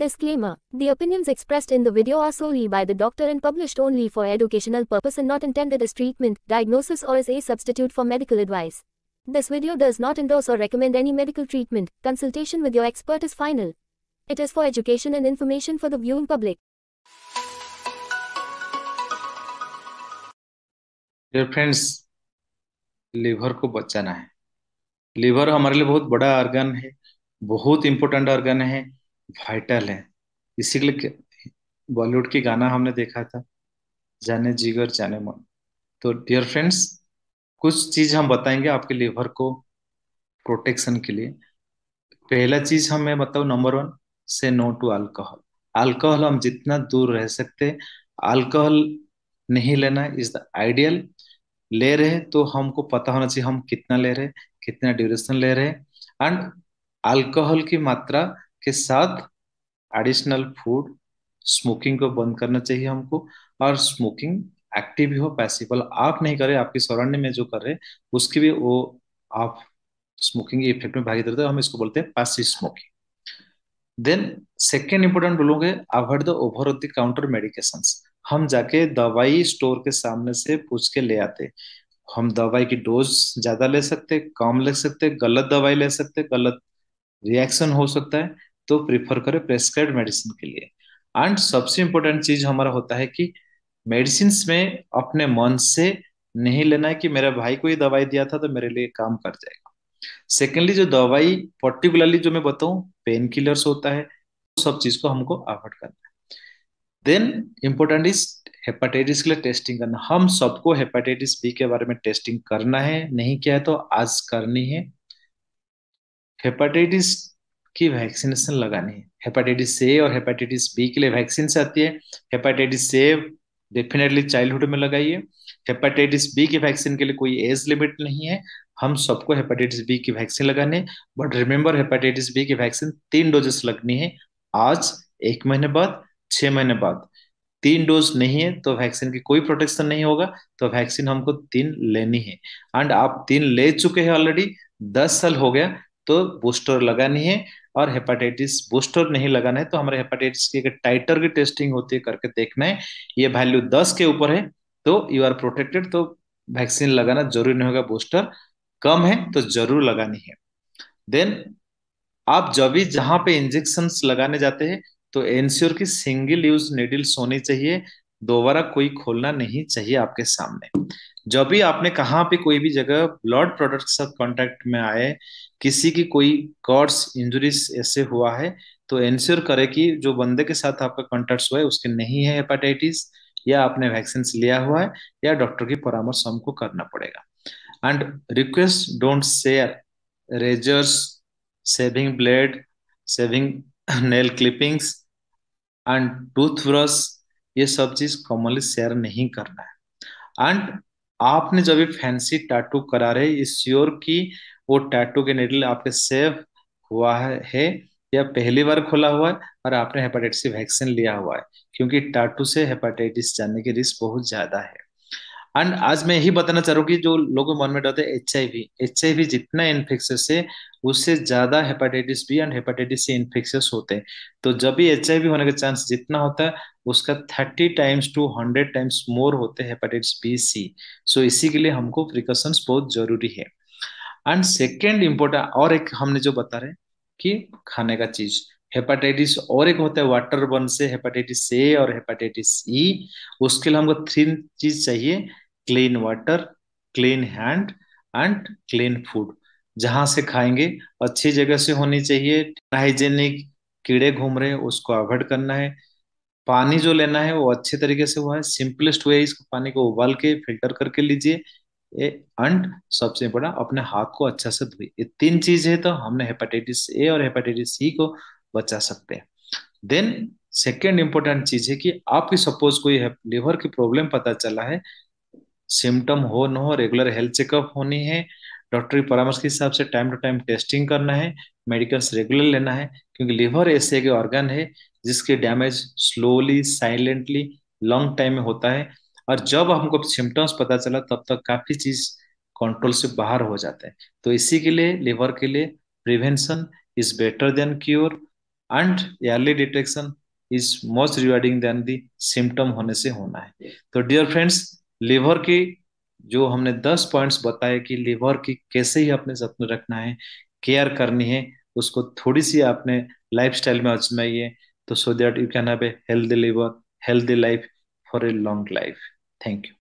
Disclaimer. The opinions expressed in the video are solely by the doctor and published only for educational purpose and not intended as treatment, diagnosis or as a substitute for medical advice. This video does not endorse or recommend any medical treatment. Consultation with your expert is final. It is for education and information for the viewing public. Dear friends, liver को बचाना है Liver हमारे लिए बहुत बड़ा organ है बहुत important organ है वाइटल है इसी के लिए बॉलीवुड के गाना हमने देखा था जाने जिगर जाने मन तो डियर फ्रेंड्स कुछ चीज हम बताएंगे आपके लिवर को प्रोटेक्शन के लिए पहला चीज हमें बताऊ number one say no to alcohol alcohol हम जितना दूर रह सकते अल्कोहल नहीं लेना इज द आइडियल ले रहे तो हमको पता होना चाहिए हम कितना ले रहे कितना ड्यूरेशन ले रहे एंड अल्कोहल की मात्रा के साथ एडिशनल फूड स्मोकिंग को बंद करना चाहिए हमको और स्मोकिंग एक्टिव भी हो पैसिबल आप नहीं करें आपके सौरण्य में जो कर रहे उसकी भी वो आप स्मोकिंग इफेक्ट में देते हम इसको बोलते हैं passive smoking then second important बोलोगे avoid the over the counter medication हम जाके दवाई स्टोर के सामने से पूछ के ले आते हम दवाई की डोज ज्यादा ले सकते कम ले सकते गलत दवाई ले सकते गलत रिएक्शन हो सकता है तो प्रिफर करे प्रेस्क्राइब मेडिसिन के लिए एंड सबसे इम्पोर्टेंट चीज हमारा होता है कि मेडिसिन में अपने मन से नहीं लेना है कि मेरा भाई को ये दवाई दिया था तो मेरे लिए काम कर जाएगा सेकेंडली जो दवाई पर्टिकुलरली जो मैं बताऊं पेन किलर्स होता है तो सब चीज को हमको अवॉइड करना है देन इम्पोर्टेंट इज हेपाटाइटिस के लिए टेस्टिंग करना हम सबको हेपाटाइटिस बी के बारे में टेस्टिंग करना है नहीं किया है तो आज करनी है हेपाटाइटिस कि वैक्सीनेशन लगानी है हेपेटाइटिस ए और हेपेटाइटिस बी के लिए वैक्सीन आती है हेपेटाइटिस ए डेफिनेटली चाइल्डहुड में लगाइए हेपेटाइटिस बी की वैक्सीन के लिए कोई एज लिमिट नहीं है हम सबको हेपेटाइटिस बी की वैक्सीन लगाने बट रिमेम्बर हेपेटाइटिस बी की वैक्सीन तीन डोजेस लगनी है आज एक महीने बाद छह महीने बाद तीन डोज नहीं है तो वैक्सीन की कोई प्रोटेक्शन नहीं होगा तो वैक्सीन हमको तीन लेनी है एंड आप तीन ले चुके हैं ऑलरेडी दस साल हो गया तो बूस्टर लगानी है और हेपाटाइटिस बूस्टर नहीं लगाना है तो हमारे हेपाटाइटिस की टाइटर की टेस्टिंग होती है करके देखना है ये वैल्यू दस के ऊपर है तो यू आर प्रोटेक्टेड तो वैक्सीन लगाना जरूरी नहीं होगा बूस्टर कम है तो जरूर लगानी है देन आप जब भी जहां पे इंजेक्शन लगाने जाते हैं तो एनश्योर की सिंगल यूज नीडल्स होनी चाहिए दोबारा कोई खोलना नहीं चाहिए आपके सामने जब भी आपने कहाँ पे कोई भी जगह ब्लड प्रोडक्ट से कॉन्टेक्ट में आए किसी की कोई कॉर्ड्स इंजरीज ऐसे हुआ है तो इंश्योर करें कि जो बंदे के साथ आपका कॉन्टेक्ट हुआ है उसके नहीं है हेपेटाइटिस या आपने वैक्सीन लिया हुआ है या डॉक्टर की परामर्श हमको करना पड़ेगा and request don't share razors shaving blade shaving nail clippings and toothbrush ये सब चीज कॉमनली शेयर नहीं करना है एंड आपने जब भी फैंसी टैटू करा रहे इस श्योर की वो टैटू के नेडल आपके सेफ हुआ है या पहली बार खुला हुआ है और आपने हेपेटाइटिस वैक्सीन लिया हुआ है क्योंकि टाटू से हेपेटाइटिस जाने की रिस्क बहुत ज्यादा है एंड आज मैं यही बताना चाह रहा हूँ कि जो लोगों मन में डरते H I V H I V जितना इन्फेक्शस है उससे ज्यादा hepatitis B and hepatitis C infectious होते हैं तो जब भी एच आई वी होने का चांस जितना होता है उसका thirty times two hundred times more होते हैं हेपाटाइटिस बी सी सो इसी के लिए हमको प्रिकॉशंस बहुत जरूरी है एंड सेकेंड इम्पोर्टेंट और एक हमने जो बता रहे कि खाने का चीज हेपाटाइटिस और एक होता है वाटर बर्न से हेपाटाइटिस ए और हेपाटाइटिस ई e। उसके लिए हमको थ्री चीज चाहिए clean water clean hand and clean food जहां से खाएंगे अच्छी जगह से होनी चाहिए हाइजेनिक कीड़े घूम रहे हैं उसको अवॉइड करना है पानी जो लेना है वो अच्छे तरीके से हुआ है सिंपलेस्ट वे इस पानी को उबाल के फिल्टर करके लीजिए एंड सबसे बड़ा अपने हाथ को अच्छा से धोई ये तीन चीज है तो हमने हेपेटाइटिस ए और हेपेटाइटिस सी को बचा सकते हैं देन सेकेंड इंपॉर्टेंट चीज है कि आपकी सपोज कोई लिवर की प्रॉब्लम पता चला है सिम्टम हो न हो रेगुलर हेल्थ चेकअप होनी है डॉक्टरी परामर्श के हिसाब से टाइम टू टाइम टेस्टिंग करना है मेडिकल्स रेगुलर लेना है क्योंकि लिवर ऐसे एक ऑर्गन है जिसके damage slowly silently long time में होता है और जब हमको सिम्टम्स पता चला तब तक काफी चीज कंट्रोल से बाहर हो जाते हैं तो इसी के लिए लिवर के लिए prevention is better than cure and early detection is most rewarding than the symptom होने से होना है तो डियर फ्रेंड्स लीवर की जो हमने दस पॉइंट्स बताए कि लीवर की कैसे ही अपने जत्न रखना है केयर करनी है उसको थोड़ी सी आपने लाइफ स्टाइल में है तो so that you can have a healthy liver healthy life for a long life thank you